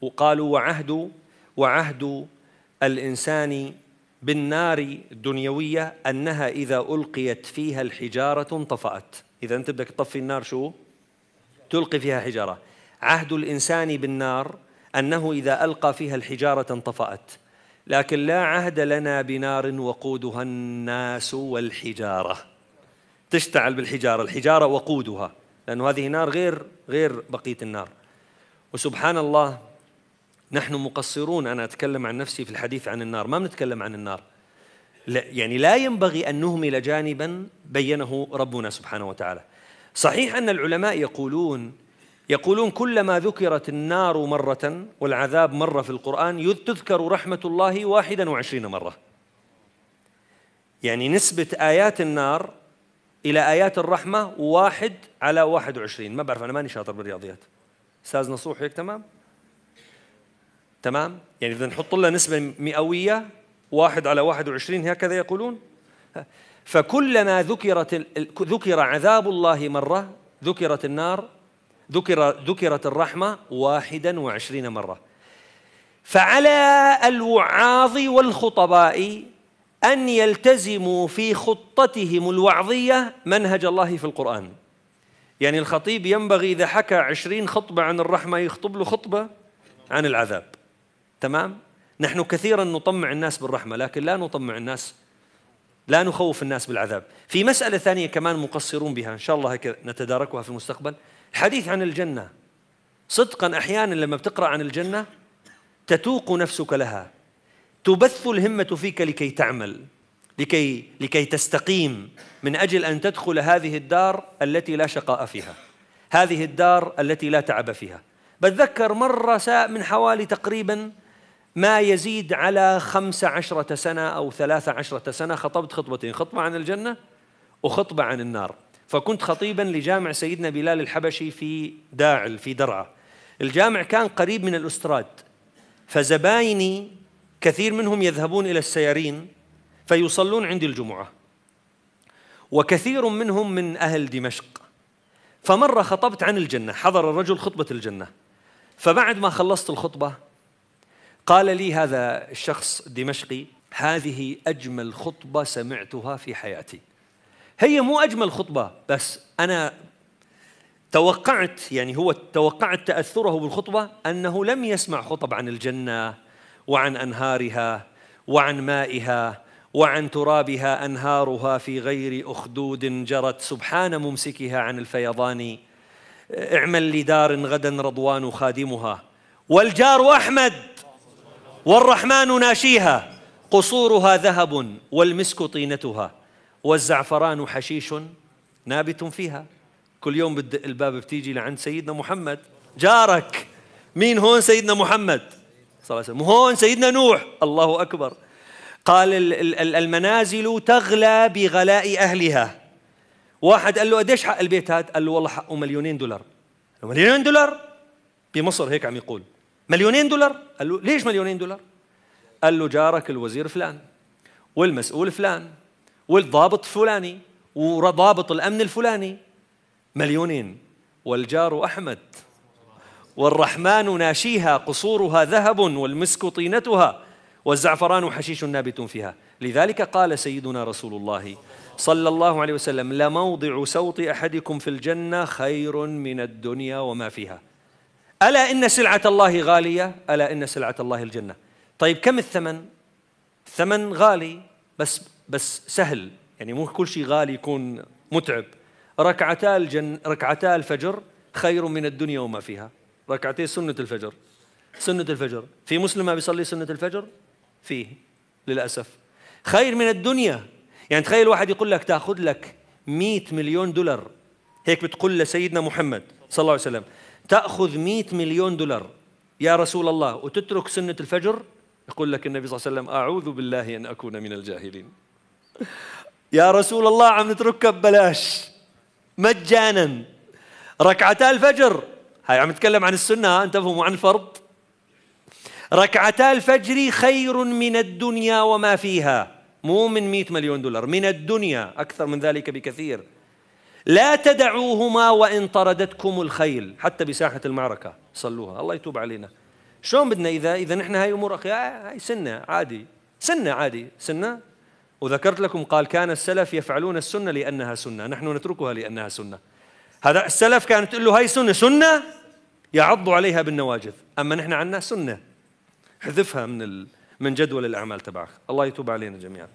وقالوا وعهد وعهد الإنسان بالنار الدنيوية أنها إذا ألقيت فيها الحجارة انطفأت إذا أنت بدك تطفي النار شو؟ تلقي فيها حجارة عهد الإنسان بالنار أنه إذا ألقى فيها الحجارة انطفأت لكن لا عهد لنا بنار وقودها الناس والحجارة تشتعل بالحجارة الحجارة وقودها لأن هذه نار غير غير بقية النار وسبحان الله نحن مقصرون أنا أتكلم عن نفسي في الحديث عن النار ما بنتكلم عن النار لا يعني لا ينبغي أن نهمل جانبا بينه ربنا سبحانه وتعالى صحيح أن العلماء يقولون يقولون كلما ذكرت النار مرة والعذاب مرة في القرآن تذكر رحمة الله واحدا وعشرين مرة يعني نسبة آيات النار إلى آيات الرحمة واحد على واحد وعشرين ما بعرف أنا ماني شاطر بالرياضيات أستاذ نصوح هيك تمام تمام يعني بدنا نحط لها نسبة مئوية واحد على واحد وعشرين هكذا يقولون فكلما ذكرت ذكر عذاب الله مرة ذكرت النار ذكر ذكرت الرحمة واحدا وعشرين مرة فعلى الوعاظ والخطباء أن يلتزموا في خطتهم الوعظية منهج الله في القرآن يعني الخطيب ينبغي إذا حكى عشرين خطبة عن الرحمة يخطب له خطبة عن العذاب تمام نحن كثيرا نطمع الناس بالرحمه لكن لا نطمع الناس لا نخوف الناس بالعذاب في مساله ثانيه كمان مقصرون بها ان شاء الله هيك نتداركها في المستقبل حديث عن الجنه صدقا احيانا لما بتقرا عن الجنه تتوق نفسك لها تبث الهمه فيك لكي تعمل لكي لكي تستقيم من اجل ان تدخل هذه الدار التي لا شقاء فيها هذه الدار التي لا تعب فيها بتذكر مره من حوالي تقريبا ما يزيد على خمس عشرة سنة أو ثلاثة عشرة سنة خطبت خطبتين خطبة عن الجنة وخطبة عن النار فكنت خطيبا لجامع سيدنا بلال الحبشي في داعل في درعة الجامع كان قريب من الأستراد فزبايني كثير منهم يذهبون إلى السيارين فيصلون عندي الجمعة وكثير منهم من أهل دمشق فمرة خطبت عن الجنة حضر الرجل خطبة الجنة فبعد ما خلصت الخطبة قال لي هذا الشخص دمشقي هذه أجمل خطبة سمعتها في حياتي هي مو أجمل خطبة بس أنا توقعت يعني هو توقعت تأثره بالخطبة أنه لم يسمع خطب عن الجنة وعن أنهارها وعن مائها وعن ترابها أنهارها في غير أخدود جرت سبحان ممسكها عن الفيضان اعمل لدار غدا رضوان خادمها والجار أحمد والرحمن ناشيها قصورها ذهب والمسك طينتها والزعفران حشيش نابت فيها كل يوم الباب بتيجي لعند سيدنا محمد جارك مين هون سيدنا محمد صلى الله عليه وسلم هون سيدنا نوح الله أكبر قال المنازل تغلى بغلاء أهلها واحد قال له قديش حق البيت هذا قال له والله حقه مليونين دولار مليونين دولار بمصر هيك عم يقول مليونين دولار قال له ليش مليونين دولار قال له جارك الوزير فلان والمسؤول فلان والضابط فلاني وضابط الامن الفلاني مليونين والجار احمد والرحمن ناشيها قصورها ذهب والمسك طينتها والزعفران حشيش نابت فيها لذلك قال سيدنا رسول الله صلى الله عليه وسلم لموضع سوط احدكم في الجنه خير من الدنيا وما فيها ألا إن سلعة الله غالية ألا إن سلعة الله الجنة طيب كم الثمن الثمن غالي بس بس سهل يعني مو كل شيء غالي يكون متعب ركعتا الجن ركعتا الفجر خير من الدنيا وما فيها ركعتي سنة الفجر سنة الفجر في مسلم ما بيصلي سنة الفجر فيه للأسف خير من الدنيا يعني تخيل واحد يقول لك تأخذ لك 100 مليون دولار هيك بتقول لسيدنا محمد صلى الله عليه وسلم تأخذ 100 مليون دولار يا رسول الله وتترك سنة الفجر يقول لك النبي صلى الله عليه وسلم أعوذ بالله أن أكون من الجاهلين يا رسول الله عم نتركها ببلاش مجانا ركعتا الفجر هاي عم نتكلم عن السنة أنت فهموا عن فرض ركعتا الفجر خير من الدنيا وما فيها مو من 100 مليون دولار من الدنيا أكثر من ذلك بكثير لا تدعوهما وإن طردتكم الخيل حتى بساحة المعركة صلوها الله يتوب علينا شلون بدنا إذا إذا نحن هاي أمور أخي آه، هاي سنة عادي سنة عادي سنة وذكرت لكم قال كان السلف يفعلون السنة لأنها سنة نحن نتركها لأنها سنة هذا السلف كانت تقول له هاي سنة سنة يعض عليها بالنواجذ أما نحن عندنا سنة حذفها من من جدول الأعمال تبعك الله يتوب علينا جميعا